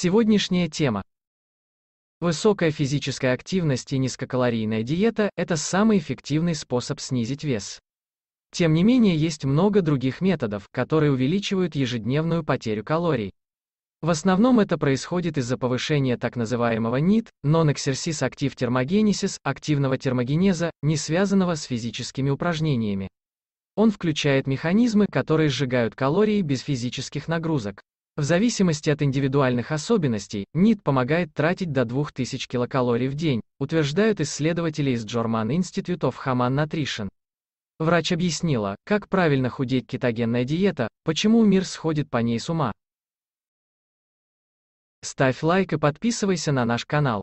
Сегодняшняя тема. Высокая физическая активность и низкокалорийная диета – это самый эффективный способ снизить вес. Тем не менее есть много других методов, которые увеличивают ежедневную потерю калорий. В основном это происходит из-за повышения так называемого НИТ Non-Exercise Active Thermogenesis, активного термогенеза, не связанного с физическими упражнениями. Он включает механизмы, которые сжигают калории без физических нагрузок. В зависимости от индивидуальных особенностей, НИТ помогает тратить до 2000 килокалорий в день, утверждают исследователи из German Institute of Human Nutrition. Врач объяснила, как правильно худеть кетогенная диета, почему мир сходит по ней с ума. Ставь лайк и подписывайся на наш канал.